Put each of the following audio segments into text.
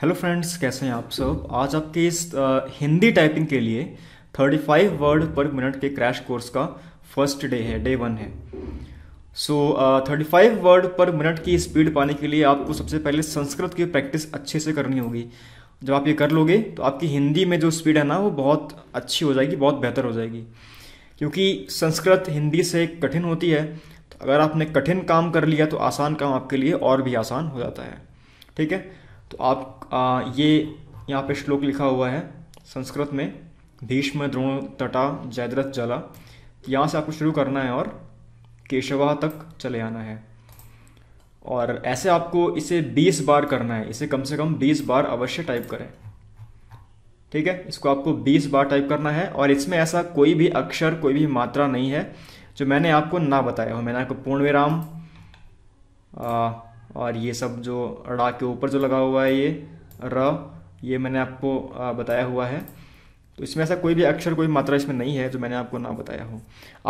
hello friends कैसे हैं आप सब आज आपके इस हिंदी टाइपिंग के लिए 35 वर्ड पर मिनट के क्रैश कोर्स का फर्स्ट डे है डे वन है so so, uh, 35 word per minute की स्पीड पाने के लिए आपको सबसे पहले संस्कृत की प्रैक्टिस अच्छे से करनी होगी जब आप ये कर लोगे तो आपकी हिंदी में जो स्पीड है ना वो बहुत अच्छी हो जाएगी बहुत बेहतर हो जाएगी क्योंकि संस्कृत हिंदी से कठिन होती है तो अगर आपने कठिन काम कर लिया तो आसान काम आपके लिए और भी आसान हो जाता है ठीक है तो आप आ, ये यहाँ पे श्लोक लिखा हुआ है संस्कृत में भीष्म द्रोण तटा जयद्रथ जला यहाँ से आपको शुरू करना है और केशवा तक चले आना है और ऐसे आपको इसे 20 बार करना है इसे कम से कम 20 बार अवश्य टाइप करें ठीक है इसको आपको 20 बार टाइप करना है और इसमें ऐसा कोई भी अक्षर कोई भी मात्रा नहीं है जो मैंने आपको ना बताया हो मैंने आपको पूर्ण विराम और ये सब जो रा के ऊपर जो लगा हुआ है ये र ये मैंने आपको बताया हुआ है तो इसमें ऐसा कोई भी अक्षर कोई मात्रा इसमें नहीं है जो मैंने आपको ना बताया हो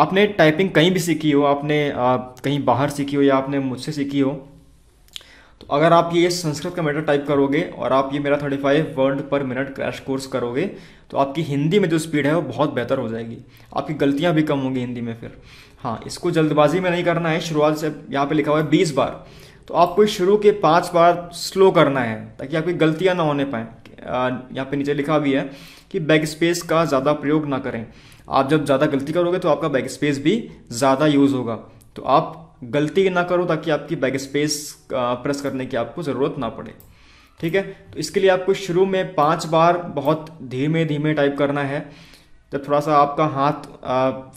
आपने टाइपिंग कहीं भी सीखी हो आपने कहीं बाहर सीखी हो या आपने मुझसे सीखी हो तो अगर आप ये संस्कृत का मेटर टाइप करोगे और आप ये मेरा 35 word per minute crash course करोगे तो आपकी हिंदी में जो स्पीड है वो बहुत बेहतर हो जाएगी आपकी गलतियाँ भी कम होंगी हिंदी में फिर हाँ इसको जल्दबाजी में नहीं करना है शुरुआत से यहाँ पर लिखा हुआ है बीस बार तो आपको शुरू के पाँच बार स्लो करना है ताकि आपकी गलतियाँ ना होने पाए यहाँ पे नीचे लिखा भी है कि बैक स्पेस का ज़्यादा प्रयोग ना करें आप जब ज़्यादा गलती करोगे तो आपका बैक स्पेस भी ज़्यादा यूज़ होगा तो आप गलती ना करो ताकि आपकी बैक स्पेस प्रेस करने की आपको ज़रूरत ना पड़े ठीक है तो इसके लिए आपको शुरू में पाँच बार बहुत धीमे धीमे टाइप करना है जब थोड़ा सा आपका हाथ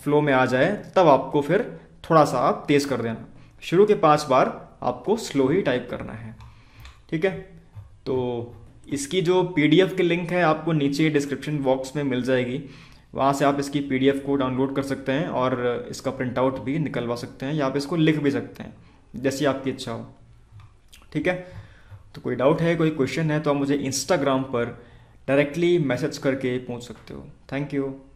फ्लो में आ जाए तब आपको फिर थोड़ा सा आप तेज़ कर देना शुरू के पाँच बार आपको स्लो ही टाइप करना है ठीक है तो इसकी जो पी की लिंक है आपको नीचे डिस्क्रिप्शन बॉक्स में मिल जाएगी वहाँ से आप इसकी पी को डाउनलोड कर सकते हैं और इसका प्रिंट आउट भी निकलवा सकते हैं या आप इसको लिख भी सकते हैं जैसी आपकी इच्छा हो ठीक है तो कोई डाउट है कोई क्वेश्चन है तो आप मुझे इंस्टाग्राम पर डायरेक्टली मैसेज करके पूछ सकते हो थैंक यू